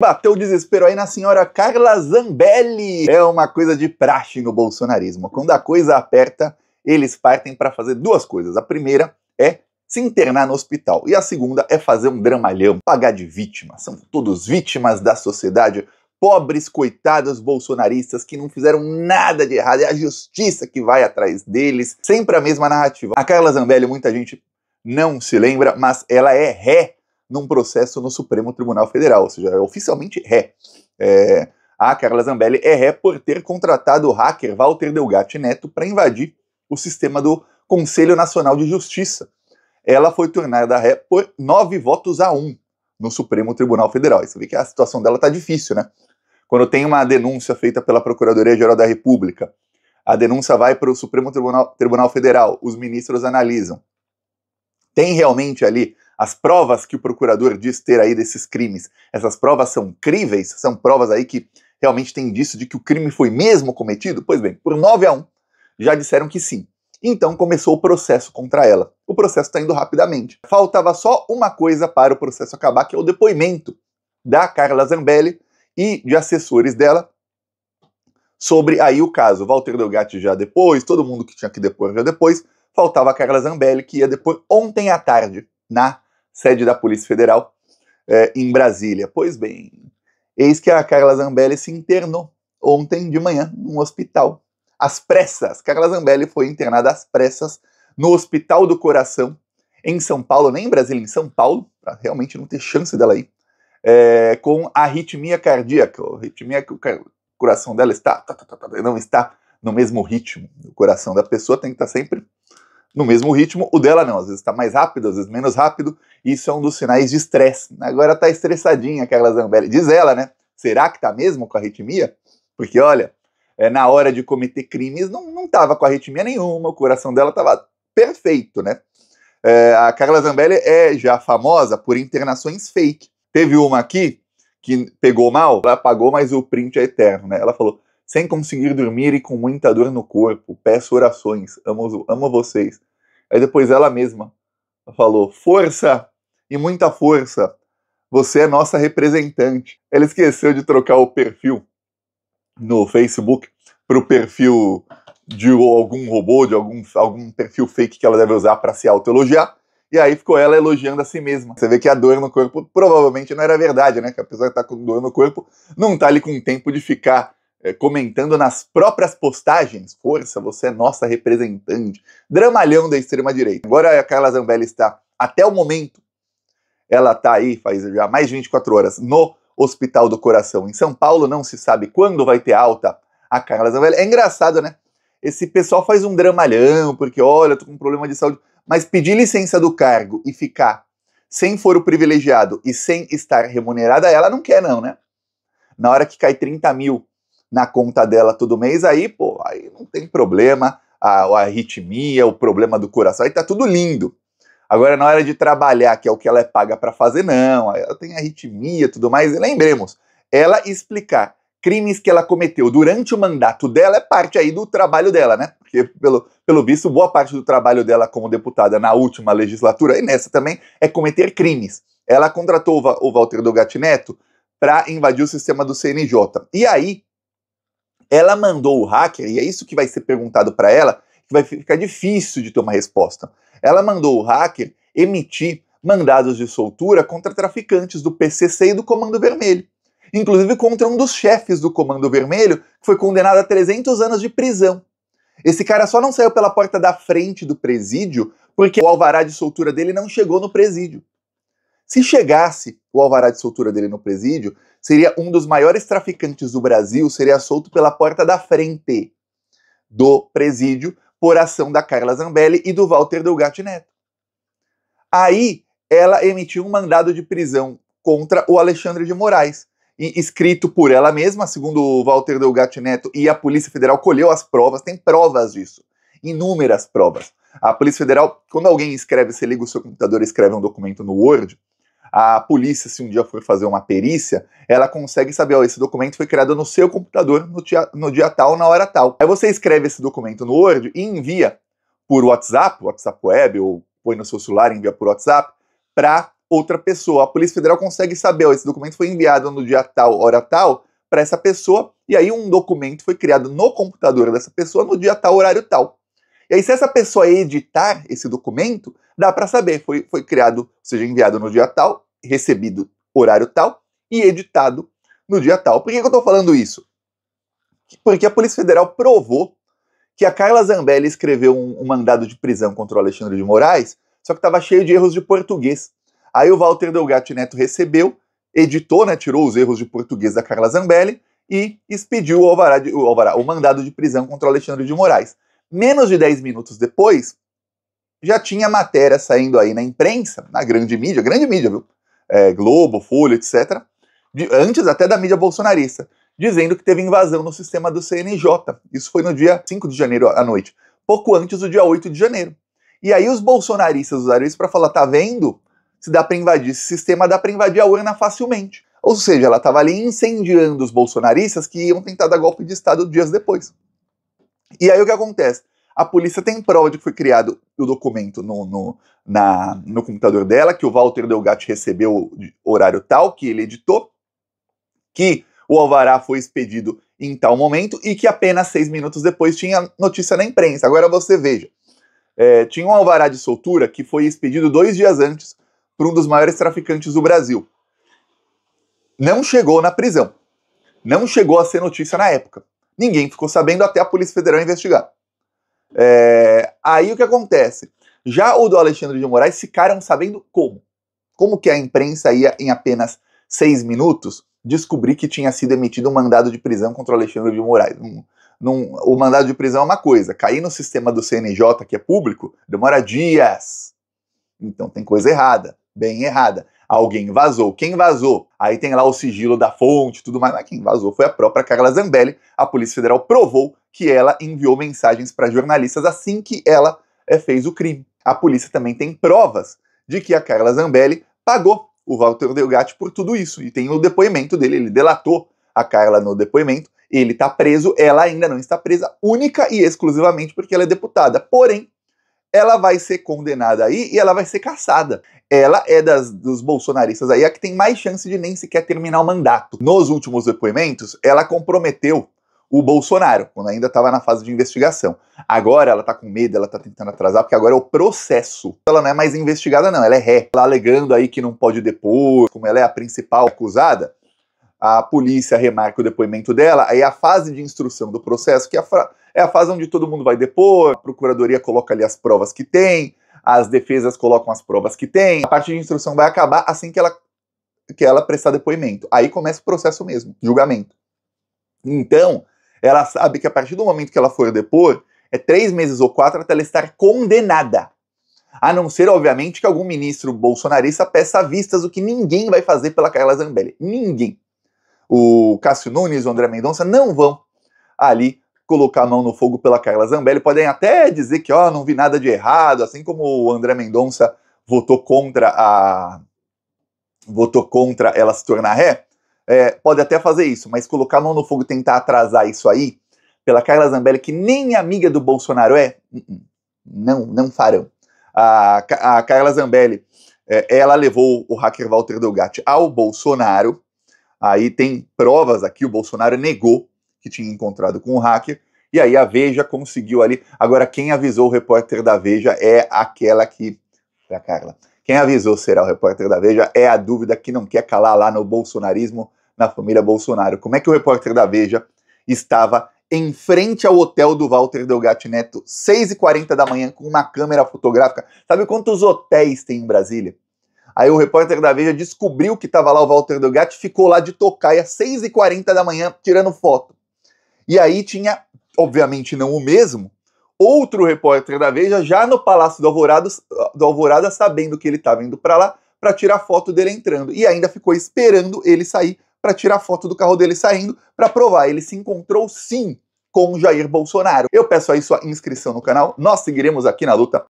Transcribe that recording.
Bateu o desespero aí na senhora Carla Zambelli. É uma coisa de praxe no bolsonarismo. Quando a coisa aperta, eles partem para fazer duas coisas. A primeira é se internar no hospital e a segunda é fazer um dramalhão, pagar de vítima. São todos vítimas da sociedade, pobres coitados bolsonaristas que não fizeram nada de errado. É a justiça que vai atrás deles. Sempre a mesma narrativa. A Carla Zambelli, muita gente não se lembra, mas ela é ré num processo no Supremo Tribunal Federal, ou seja, é oficialmente ré. É, a Carla Zambelli é ré por ter contratado o hacker Walter Delgatti Neto para invadir o sistema do Conselho Nacional de Justiça. Ela foi tornada ré por nove votos a um no Supremo Tribunal Federal. E você vê que a situação dela está difícil, né? Quando tem uma denúncia feita pela Procuradoria-Geral da República, a denúncia vai para o Supremo Tribunal, Tribunal Federal, os ministros analisam. Tem realmente ali as provas que o procurador diz ter aí desses crimes, essas provas são críveis? São provas aí que realmente tem indício de que o crime foi mesmo cometido? Pois bem, por 9 a 1 já disseram que sim. Então começou o processo contra ela. O processo está indo rapidamente. Faltava só uma coisa para o processo acabar, que é o depoimento da Carla Zambelli e de assessores dela sobre aí o caso. Walter Delgatti já depois, todo mundo que tinha que depor já depois. Faltava a Carla Zambelli, que ia depor ontem à tarde na sede da Polícia Federal, é, em Brasília. Pois bem, eis que a Carla Zambelli se internou ontem de manhã num hospital. Às pressas, Carla Zambelli foi internada às pressas no Hospital do Coração, em São Paulo, nem em Brasília, em São Paulo, para realmente não ter chance dela ir, é, com arritmia cardíaca. A arritmia que o coração dela está, tá, tá, tá, não está no mesmo ritmo. O coração da pessoa tem que estar sempre no mesmo ritmo. O dela não, às vezes está mais rápido, às vezes menos rápido. Isso é um dos sinais de estresse. Agora está estressadinha aquela Zambelli. Diz ela, né? Será que está mesmo com arritmia? Porque, olha, é, na hora de cometer crimes, não, não tava com arritmia nenhuma, o coração dela estava perfeito, né? É, a Carla Zambelli é já famosa por internações fake. Teve uma aqui que pegou mal, ela apagou, mas o print é eterno, né? Ela falou: sem conseguir dormir e com muita dor no corpo, peço orações, amo, amo vocês. Aí depois ela mesma falou: força e muita força, você é nossa representante. Ela esqueceu de trocar o perfil no Facebook para o perfil de algum robô, de algum, algum perfil fake que ela deve usar para se autoelogiar. E aí ficou ela elogiando a si mesma. Você vê que a dor no corpo provavelmente não era verdade, né? Que a pessoa que tá com dor no corpo não tá ali com tempo de ficar é, comentando nas próprias postagens. Força, você é nossa representante. Dramalhão da extrema-direita. Agora a Carla Zambelli está, até o momento, ela está aí faz já mais de 24 horas no Hospital do Coração em São Paulo. Não se sabe quando vai ter alta a Carla Zambelli. É engraçado, né? Esse pessoal faz um dramalhão, porque olha, eu tô com um problema de saúde. Mas pedir licença do cargo e ficar sem foro privilegiado e sem estar remunerada, ela não quer, não, né? Na hora que cai 30 mil na conta dela todo mês, aí, pô, aí não tem problema, a, a arritmia, o problema do coração, aí tá tudo lindo. Agora, na hora de trabalhar, que é o que ela é paga para fazer, não, ela tem arritmia e tudo mais. E lembremos, ela explicar crimes que ela cometeu durante o mandato dela é parte aí do trabalho dela, né? Porque, pelo, pelo visto, boa parte do trabalho dela como deputada na última legislatura e nessa também é cometer crimes. Ela contratou o, o Walter do Neto para invadir o sistema do CNJ. E aí, ela mandou o hacker, e é isso que vai ser perguntado para ela, que vai ficar difícil de ter uma resposta. Ela mandou o hacker emitir mandados de soltura contra traficantes do PCC e do Comando Vermelho. Inclusive contra um dos chefes do Comando Vermelho, que foi condenado a 300 anos de prisão. Esse cara só não saiu pela porta da frente do presídio porque o alvará de soltura dele não chegou no presídio. Se chegasse o alvará de soltura dele no presídio, seria um dos maiores traficantes do Brasil, seria solto pela porta da frente do presídio por ação da Carla Zambelli e do Walter Delgatti Neto. Aí ela emitiu um mandado de prisão contra o Alexandre de Moraes, e escrito por ela mesma, segundo o Walter Delgatti Neto, e a Polícia Federal colheu as provas, tem provas disso, inúmeras provas. A Polícia Federal, quando alguém escreve, você liga o seu computador e escreve um documento no Word, a polícia, se um dia for fazer uma perícia, ela consegue saber, ó, esse documento foi criado no seu computador no dia, no dia tal, na hora tal. Aí você escreve esse documento no Word e envia por WhatsApp, WhatsApp Web, ou põe no seu celular e envia por WhatsApp, para outra pessoa. A Polícia Federal consegue saber, ó, esse documento foi enviado no dia tal, hora tal, para essa pessoa, e aí um documento foi criado no computador dessa pessoa no dia tal, horário tal. E aí, se essa pessoa editar esse documento, dá para saber, foi, foi criado, ou seja, enviado no dia tal, recebido horário tal e editado no dia tal. Por que, que eu estou falando isso? Porque a Polícia Federal provou que a Carla Zambelli escreveu um, um mandado de prisão contra o Alexandre de Moraes, só que estava cheio de erros de português. Aí o Walter Delgatti Neto recebeu, editou, né, tirou os erros de português da Carla Zambelli e expediu o, alvará de, o, alvará, o mandado de prisão contra o Alexandre de Moraes. Menos de 10 minutos depois, já tinha matéria saindo aí na imprensa, na grande mídia, grande mídia, viu? É, Globo, Folha, etc. De, antes até da mídia bolsonarista, dizendo que teve invasão no sistema do CNJ. Isso foi no dia 5 de janeiro à noite, pouco antes do dia 8 de janeiro. E aí os bolsonaristas usaram isso para falar: tá vendo? Se dá para invadir esse sistema, dá para invadir a urna facilmente. Ou seja, ela estava ali incendiando os bolsonaristas que iam tentar dar golpe de Estado dias depois. E aí o que acontece? A polícia tem prova de que foi criado o documento no, no, na, no computador dela, que o Walter Delgatti recebeu horário tal, que ele editou, que o alvará foi expedido em tal momento e que apenas seis minutos depois tinha notícia na imprensa. Agora você veja, é, tinha um alvará de soltura que foi expedido dois dias antes por um dos maiores traficantes do Brasil. Não chegou na prisão, não chegou a ser notícia na época. Ninguém ficou sabendo até a Polícia Federal investigar. É, aí o que acontece? Já o do Alexandre de Moraes ficaram é sabendo como. Como que a imprensa ia, em apenas seis minutos, descobrir que tinha sido emitido um mandado de prisão contra o Alexandre de Moraes. Um, num, o mandado de prisão é uma coisa, cair no sistema do CNJ, que é público, demora dias. Então tem coisa errada bem errada. Alguém vazou. Quem vazou? Aí tem lá o sigilo da fonte tudo mais, mas quem vazou foi a própria Carla Zambelli. A Polícia Federal provou que ela enviou mensagens para jornalistas assim que ela eh, fez o crime. A polícia também tem provas de que a Carla Zambelli pagou o Walter Delgatti por tudo isso. E tem o depoimento dele, ele delatou a Carla no depoimento, ele está preso, ela ainda não está presa, única e exclusivamente porque ela é deputada. Porém, ela vai ser condenada aí e ela vai ser caçada. Ela é das, dos bolsonaristas aí a que tem mais chance de nem sequer terminar o mandato. Nos últimos depoimentos, ela comprometeu o Bolsonaro, quando ainda estava na fase de investigação. Agora ela está com medo, ela está tentando atrasar, porque agora é o processo. Ela não é mais investigada, não, ela é ré. Ela alegando aí que não pode depor, como ela é a principal acusada, a polícia remarca o depoimento dela, aí a fase de instrução do processo, que é a, é a fase onde todo mundo vai depor, a procuradoria coloca ali as provas que tem, as defesas colocam as provas que tem, a parte de instrução vai acabar assim que ela, que ela prestar depoimento. Aí começa o processo mesmo, julgamento. Então, ela sabe que a partir do momento que ela for depor, é três meses ou quatro até ela estar condenada. A não ser, obviamente, que algum ministro bolsonarista peça vistas, o que ninguém vai fazer pela Carla Zambelli. Ninguém. O Cássio Nunes, o André Mendonça não vão ali colocar a mão no fogo pela Carla Zambelli, podem até dizer que, ó, não vi nada de errado, assim como o André Mendonça votou contra a votou contra ela se tornar ré, é, pode até fazer isso, mas colocar a mão no fogo e tentar atrasar isso aí, pela Carla Zambelli, que nem amiga do Bolsonaro é, uh-uh, não, não farão. A, a Carla Zambelli, é, ela levou o hacker Walter Delgatti ao Bolsonaro, aí tem provas aqui, o Bolsonaro negou que tinha encontrado com o hacker. E aí a Veja conseguiu ali. Agora, quem avisou o repórter da Veja é aquela que. Pra é Carla. Quem avisou será o repórter da Veja é a dúvida que não quer calar lá no bolsonarismo, na família Bolsonaro. Como é que o repórter da Veja estava em frente ao hotel do Walter Delgatti Neto, 6h40 da manhã, com uma câmera fotográfica? Sabe quantos hotéis tem em Brasília? Aí o repórter da Veja descobriu que estava lá o Walter Delgatti, ficou lá de tocaia, 6h40 da manhã, tirando foto. E aí tinha, obviamente não o mesmo, outro repórter da Veja já no Palácio do, Alvorado, do Alvorada, sabendo que ele estava indo para lá, para tirar foto dele entrando. E ainda ficou esperando ele sair para tirar foto do carro dele saindo, para provar. Ele se encontrou sim com Jair Bolsonaro. Eu peço aí sua inscrição no canal, nós seguiremos aqui na luta